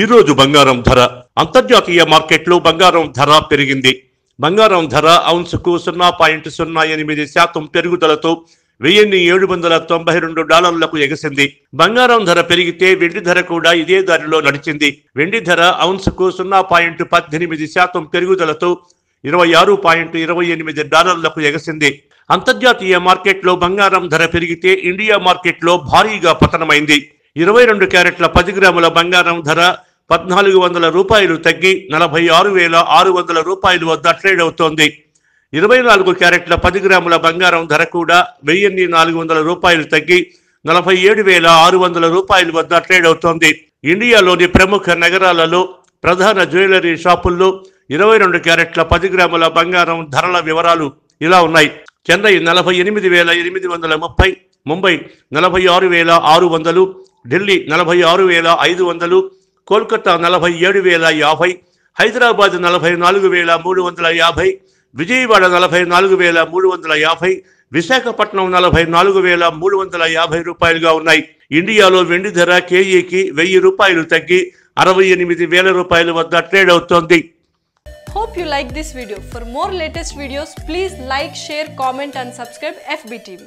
ఈరోజు బంగారం ధర అంతర్జాతీయ మార్కెట్లో బంగారం ధర పెరిగింది బంగారం ధర ఔన్స్కు సున్నా పాయింట్ సున్నా ఎనిమిది శాతం పెరుగుదలతో వెయ్యిన్ని ఏడు వందల తొంభై రెండు డాలర్లకు ఎగసింది బంగారం ధర పెరిగితే వెండి ధర కూడా ఇదే దారిలో నడిచింది వెండి ధర అవున్సుకు సున్నా పాయింట్ పద్దెనిమిది శాతం పెరుగుదలతో ఇరవై ఆరు పాయింట్ ఇరవై ఎనిమిది డాలర్లకు ఎగసింది అంతర్జాతీయ మార్కెట్లో బంగారం ధర పెరిగితే ఇండియా మార్కెట్లో భారీగా పతనమైంది ఇరవై రెండు క్యారెట్ల పది గ్రాముల బంగారం ధర పద్నాలుగు వందల రూపాయలు తగ్గి నలభై ఆరు వేల ఆరు వందల రూపాయలు వద్ద ట్రేడ్ అవుతోంది ఇరవై నాలుగు క్యారెట్ల పది గ్రాముల బంగారం ధర కూడా వెయ్యిన్ని నాలుగు వందల రూపాయలు తగ్గి నలభై ఏడు వేల ఆరు వందల రూపాయలు వద్ద ట్రేడ్ అవుతోంది ఇండియాలోని ప్రముఖ నగరాలలో ప్రధాన జ్యువెలరీ షాపుల్లో ఇరవై రెండు క్యారెట్ల పది గ్రాముల బంగారం ధరల వివరాలు ఇలా ఉన్నాయి చెన్నై నలభై ఎనిమిది వేల ఎనిమిది వందల ముప్పై ముంబై నలభై ఆరు వేల ఆరు వందలు ఢిల్లీ నలభై ఆరు వేల ఐదు వందలు కోల్కతా నలభై ఏడు వేల యాభై హైదరాబాద్ నలభై నాలుగు వేల మూడు వందల యాభై విజయవాడ నలభై నాలుగు వేల మూడు వందల యాభై విశాఖపట్నం నలభై నాలుగు వేల మూడు వందల యాభై రూపాయలుగా ఉన్నాయి ఇండియాలో వెండి ధర కేజీకి వెయ్యి రూపాయలు తగ్గి అరవై ఎనిమిది వేల రూపాయల వద్ద ట్రేడ్ అవుతోంది hope you like this video for more latest videos please like share comment and subscribe FBTV